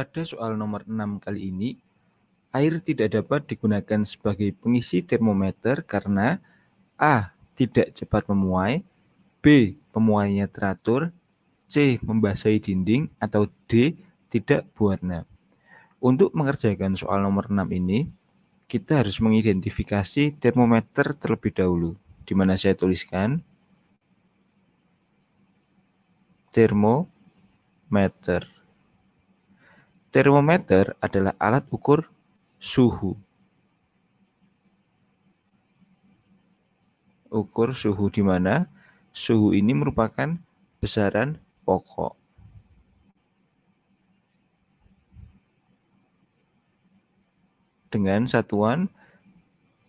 pada soal nomor 6 kali ini, air tidak dapat digunakan sebagai pengisi termometer karena A. Tidak cepat memuai, B. Pemuainya teratur, C. Membasahi dinding, atau D. Tidak berwarna. Untuk mengerjakan soal nomor 6 ini, kita harus mengidentifikasi termometer terlebih dahulu, di mana saya tuliskan termometer. Termometer adalah alat ukur suhu. Ukur suhu di mana suhu ini merupakan besaran pokok. Dengan satuan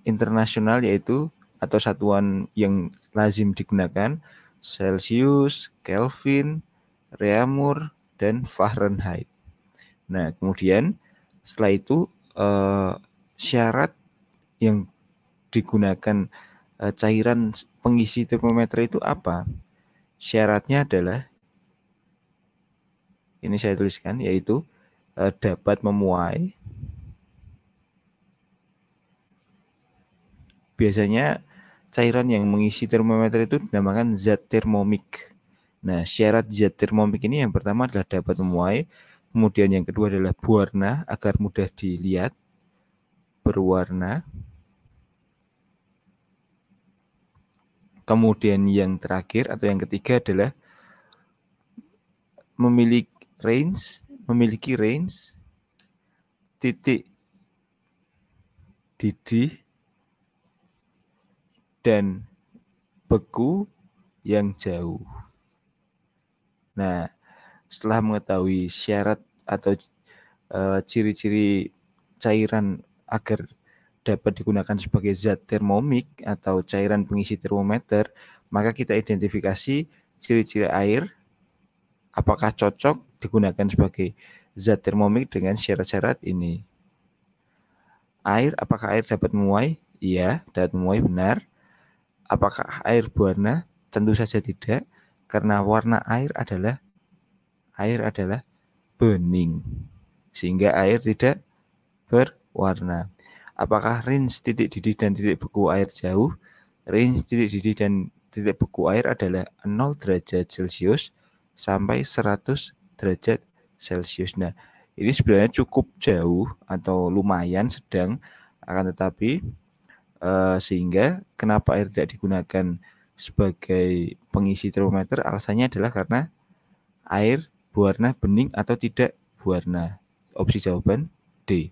internasional yaitu atau satuan yang lazim digunakan Celsius, Kelvin, Reamur, dan Fahrenheit. Nah, kemudian setelah itu uh, syarat yang digunakan uh, cairan pengisi termometer itu apa? Syaratnya adalah ini saya tuliskan yaitu uh, dapat memuai biasanya cairan yang mengisi termometer itu dinamakan zat termomik. Nah, syarat zat termomik ini yang pertama adalah dapat memuai, Kemudian yang kedua adalah berwarna agar mudah dilihat. Berwarna. Kemudian yang terakhir atau yang ketiga adalah memiliki range, memiliki range titik didih dan beku yang jauh. Nah, setelah mengetahui syarat atau eh, ciri-ciri e, cairan agar dapat digunakan sebagai zat termomik atau cairan pengisi termometer, maka kita identifikasi ciri-ciri air apakah cocok digunakan sebagai zat termomik dengan syarat-syarat ini. Air, apakah air dapat memuai? Iya, dapat memuai benar. Apakah air berwarna? Tentu saja tidak, karena warna air adalah air adalah bening sehingga air tidak berwarna. Apakah range titik didih dan titik beku air jauh? Range titik didih dan titik beku air adalah 0 derajat Celcius sampai 100 derajat Celcius. Nah, ini sebenarnya cukup jauh atau lumayan sedang akan tetapi eh, sehingga kenapa air tidak digunakan sebagai pengisi termometer alasannya adalah karena air berwarna bening atau tidak berwarna? Opsi jawaban D.